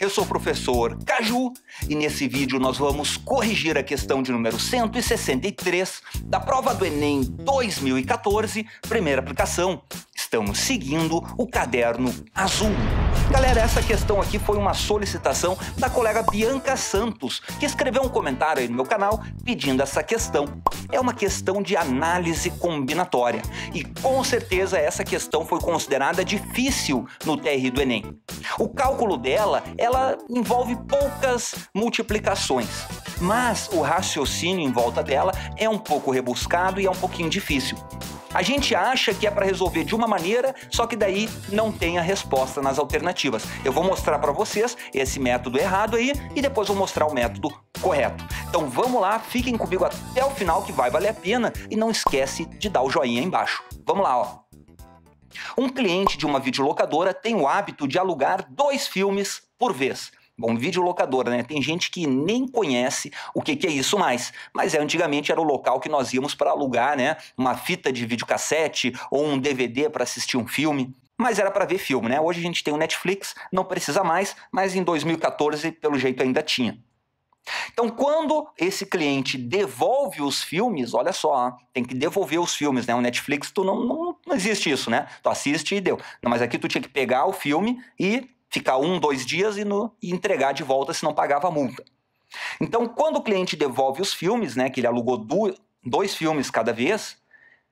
eu sou o professor Caju e nesse vídeo nós vamos corrigir a questão de número 163 da prova do Enem 2014, primeira aplicação, Estamos seguindo o caderno azul. Galera, essa questão aqui foi uma solicitação da colega Bianca Santos, que escreveu um comentário aí no meu canal pedindo essa questão. É uma questão de análise combinatória e com certeza essa questão foi considerada difícil no TR do Enem. O cálculo dela, ela envolve poucas multiplicações, mas o raciocínio em volta dela é um pouco rebuscado e é um pouquinho difícil. A gente acha que é para resolver de uma maneira, só que daí não tem a resposta nas alternativas. Eu vou mostrar para vocês esse método errado aí e depois vou mostrar o método correto. Então vamos lá, fiquem comigo até o final que vai valer a pena e não esquece de dar o joinha aí embaixo. Vamos lá, ó. Um cliente de uma videolocadora tem o hábito de alugar dois filmes por vez. Bom, videolocadora, né? Tem gente que nem conhece o que, que é isso mais. Mas é, antigamente era o local que nós íamos para alugar, né? Uma fita de videocassete ou um DVD para assistir um filme. Mas era para ver filme, né? Hoje a gente tem o Netflix, não precisa mais, mas em 2014, pelo jeito, ainda tinha. Então, quando esse cliente devolve os filmes, olha só, tem que devolver os filmes, né? O Netflix, tu não, não, não existe isso, né? Tu assiste e deu. Não, mas aqui tu tinha que pegar o filme e ficar um, dois dias e, no, e entregar de volta se não pagava a multa. Então, quando o cliente devolve os filmes, né, que ele alugou do, dois filmes cada vez,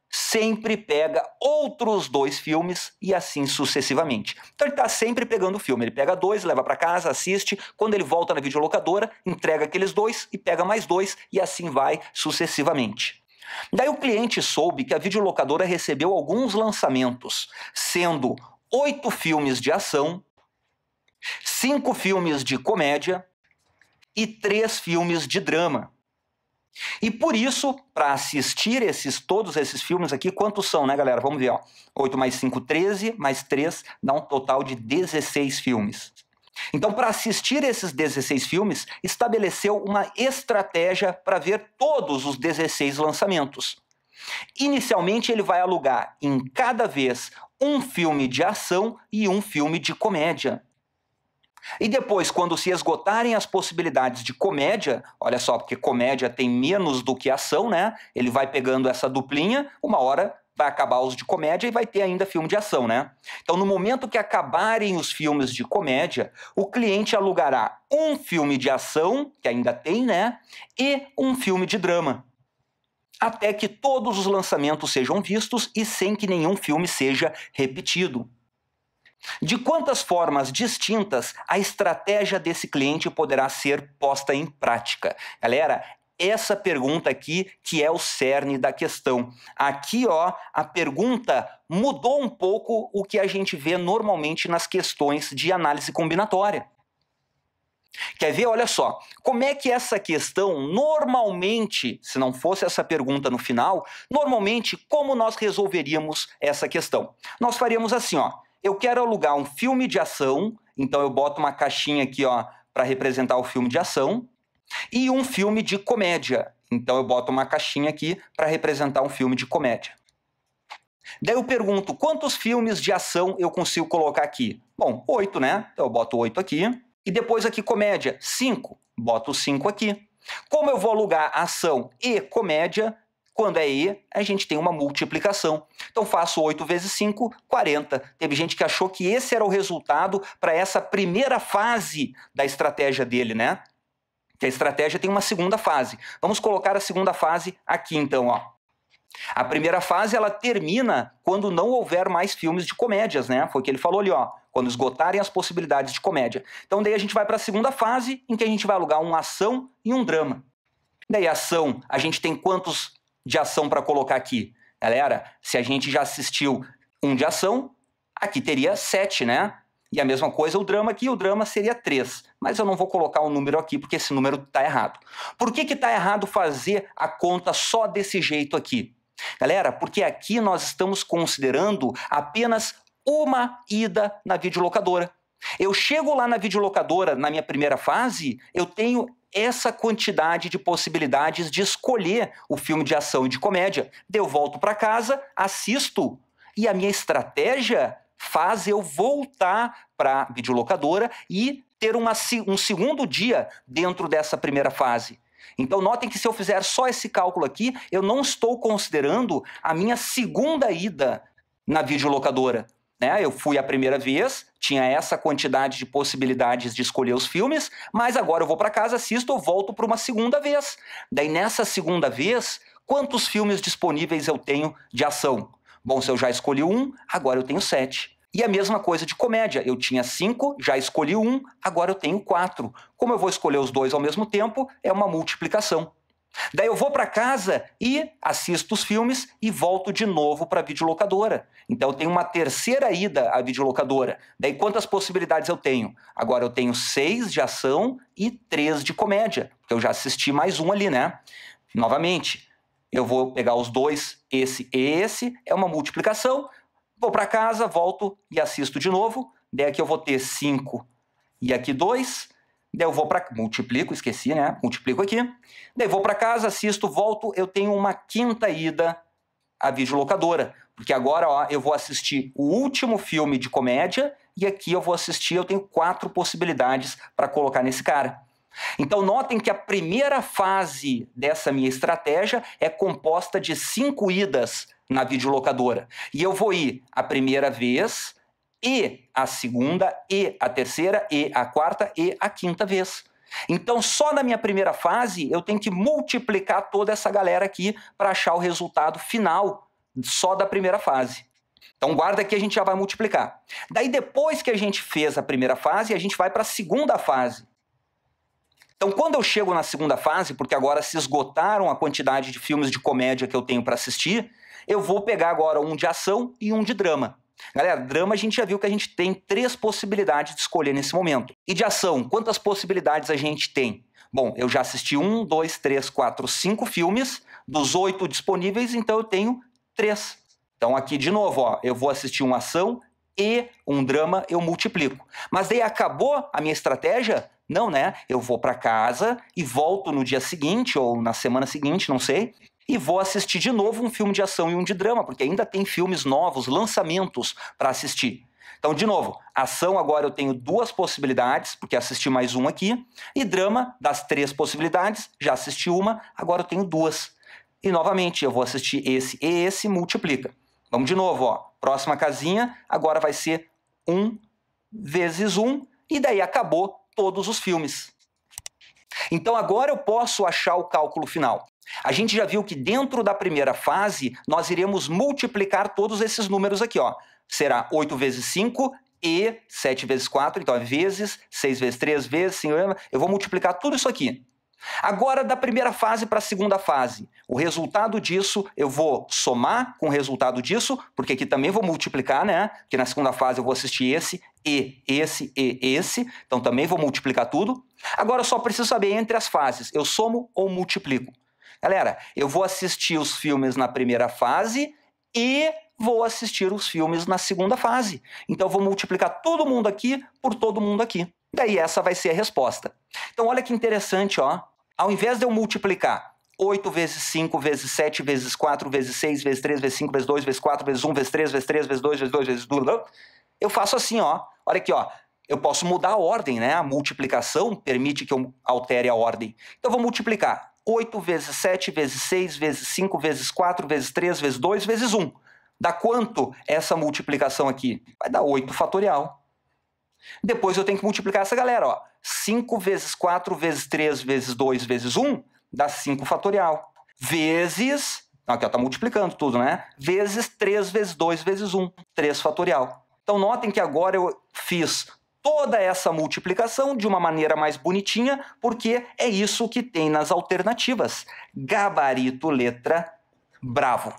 sempre pega outros dois filmes e assim sucessivamente. Então ele está sempre pegando o filme. Ele pega dois, leva para casa, assiste. Quando ele volta na videolocadora, entrega aqueles dois e pega mais dois e assim vai sucessivamente. Daí o cliente soube que a videolocadora recebeu alguns lançamentos, sendo oito filmes de ação, cinco filmes de comédia e três filmes de drama. E por isso, para assistir esses todos esses filmes aqui, quantos são, né, galera? Vamos ver, ó. 8 mais 5, 13, mais 3, dá um total de 16 filmes. Então, para assistir esses 16 filmes, estabeleceu uma estratégia para ver todos os 16 lançamentos. Inicialmente, ele vai alugar em cada vez um filme de ação e um filme de comédia. E depois, quando se esgotarem as possibilidades de comédia, olha só, porque comédia tem menos do que ação, né? Ele vai pegando essa duplinha, uma hora vai acabar os de comédia e vai ter ainda filme de ação, né? Então, no momento que acabarem os filmes de comédia, o cliente alugará um filme de ação, que ainda tem, né? E um filme de drama. Até que todos os lançamentos sejam vistos e sem que nenhum filme seja repetido. De quantas formas distintas a estratégia desse cliente poderá ser posta em prática? Galera, essa pergunta aqui que é o cerne da questão. Aqui, ó, a pergunta mudou um pouco o que a gente vê normalmente nas questões de análise combinatória. Quer ver? Olha só. Como é que essa questão, normalmente, se não fosse essa pergunta no final, normalmente, como nós resolveríamos essa questão? Nós faríamos assim, ó eu quero alugar um filme de ação, então eu boto uma caixinha aqui, ó, para representar o filme de ação, e um filme de comédia. Então eu boto uma caixinha aqui para representar um filme de comédia. Daí eu pergunto quantos filmes de ação eu consigo colocar aqui. Bom, oito, né? Então eu boto oito aqui. E depois aqui comédia, cinco. Boto cinco aqui. Como eu vou alugar ação e comédia, quando é E, a gente tem uma multiplicação. Então faço 8 vezes 5, 40. Teve gente que achou que esse era o resultado para essa primeira fase da estratégia dele, né? Que a estratégia tem uma segunda fase. Vamos colocar a segunda fase aqui então, ó. A primeira fase ela termina quando não houver mais filmes de comédias, né? Foi o que ele falou ali, ó, quando esgotarem as possibilidades de comédia. Então daí a gente vai para a segunda fase, em que a gente vai alugar uma ação e um drama. Daí ação, a gente tem quantos de ação para colocar aqui. Galera, se a gente já assistiu um de ação, aqui teria sete, né? E a mesma coisa o drama aqui, o drama seria 3. Mas eu não vou colocar o um número aqui porque esse número está errado. Por que está errado fazer a conta só desse jeito aqui? Galera, porque aqui nós estamos considerando apenas uma ida na videolocadora. Eu chego lá na videolocadora, na minha primeira fase, eu tenho essa quantidade de possibilidades de escolher o filme de ação e de comédia. Eu volto para casa, assisto e a minha estratégia faz eu voltar para a videolocadora e ter uma, um segundo dia dentro dessa primeira fase. Então, notem que se eu fizer só esse cálculo aqui, eu não estou considerando a minha segunda ida na videolocadora. Né? Eu fui a primeira vez, tinha essa quantidade de possibilidades de escolher os filmes, mas agora eu vou para casa, assisto, eu volto para uma segunda vez. Daí nessa segunda vez, quantos filmes disponíveis eu tenho de ação? Bom, se eu já escolhi um, agora eu tenho sete. E a mesma coisa de comédia. Eu tinha cinco, já escolhi um, agora eu tenho quatro. Como eu vou escolher os dois ao mesmo tempo, é uma multiplicação. Daí eu vou para casa e assisto os filmes e volto de novo para a videolocadora. Então eu tenho uma terceira ida à videolocadora. Daí quantas possibilidades eu tenho? Agora eu tenho seis de ação e três de comédia, porque eu já assisti mais um ali, né? Novamente, eu vou pegar os dois, esse e esse, é uma multiplicação. Vou para casa, volto e assisto de novo. Daí aqui eu vou ter cinco e aqui dois Daí eu vou para multiplico, esqueci, né? Multiplico aqui. Daí eu vou para casa, assisto, volto, eu tenho uma quinta ida à videolocadora, porque agora ó, eu vou assistir o último filme de comédia e aqui eu vou assistir, eu tenho quatro possibilidades para colocar nesse cara. Então notem que a primeira fase dessa minha estratégia é composta de cinco idas na videolocadora. E eu vou ir a primeira vez, e a segunda, e a terceira, e a quarta, e a quinta vez. Então, só na minha primeira fase, eu tenho que multiplicar toda essa galera aqui para achar o resultado final só da primeira fase. Então, guarda que a gente já vai multiplicar. Daí, depois que a gente fez a primeira fase, a gente vai para a segunda fase. Então, quando eu chego na segunda fase, porque agora se esgotaram a quantidade de filmes de comédia que eu tenho para assistir, eu vou pegar agora um de ação e um de drama. Galera, drama a gente já viu que a gente tem três possibilidades de escolher nesse momento. E de ação, quantas possibilidades a gente tem? Bom, eu já assisti um, dois, três, quatro, cinco filmes. Dos oito disponíveis, então eu tenho três. Então aqui de novo, ó, eu vou assistir uma ação, e um drama eu multiplico. Mas daí acabou a minha estratégia? Não, né? Eu vou para casa e volto no dia seguinte ou na semana seguinte, não sei, e vou assistir de novo um filme de ação e um de drama, porque ainda tem filmes novos, lançamentos para assistir. Então, de novo, ação agora eu tenho duas possibilidades, porque assisti mais um aqui, e drama, das três possibilidades, já assisti uma, agora eu tenho duas. E novamente, eu vou assistir esse e esse, multiplica. Vamos de novo, ó. Próxima casinha agora vai ser 1 vezes 1, e daí acabou todos os filmes. Então agora eu posso achar o cálculo final. A gente já viu que dentro da primeira fase nós iremos multiplicar todos esses números aqui, ó. Será 8 vezes 5 e 7 vezes 4, então é vezes, 6 vezes 3 vezes, 5 Eu vou multiplicar tudo isso aqui. Agora, da primeira fase para a segunda fase, o resultado disso eu vou somar com o resultado disso, porque aqui também vou multiplicar, né? Porque na segunda fase eu vou assistir esse, e, esse, e, esse. Então também vou multiplicar tudo. Agora eu só preciso saber entre as fases, eu somo ou multiplico. Galera, eu vou assistir os filmes na primeira fase e vou assistir os filmes na segunda fase. Então eu vou multiplicar todo mundo aqui por todo mundo aqui. E aí essa vai ser a resposta. Então olha que interessante, ó. Ao invés de eu multiplicar 8 vezes 5 vezes 7 vezes 4 vezes 6 vezes 3 vezes 5 vezes 2 vezes 4 vezes 1 vezes 3 vezes 3 vezes 2 vezes 2 vezes 2, eu faço assim, ó. Olha aqui, ó. Eu posso mudar a ordem, né? A multiplicação permite que eu altere a ordem. Então eu vou multiplicar 8 vezes 7 vezes 6 vezes 5 vezes 4 vezes 3 vezes 2 vezes 1. Dá quanto essa multiplicação aqui? Vai dar 8 fatorial. Depois eu tenho que multiplicar essa galera, ó. 5 vezes 4 vezes 3 vezes 2 vezes 1 dá 5 fatorial. Vezes, aqui ó, tá multiplicando tudo, né? Vezes 3 vezes 2 vezes 1, 3 fatorial. Então notem que agora eu fiz toda essa multiplicação de uma maneira mais bonitinha, porque é isso que tem nas alternativas. Gabarito letra bravo.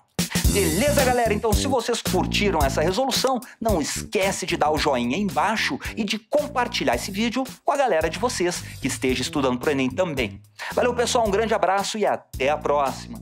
Beleza, galera? Então, se vocês curtiram essa resolução, não esquece de dar o joinha embaixo e de compartilhar esse vídeo com a galera de vocês que esteja estudando para o Enem também. Valeu, pessoal, um grande abraço e até a próxima!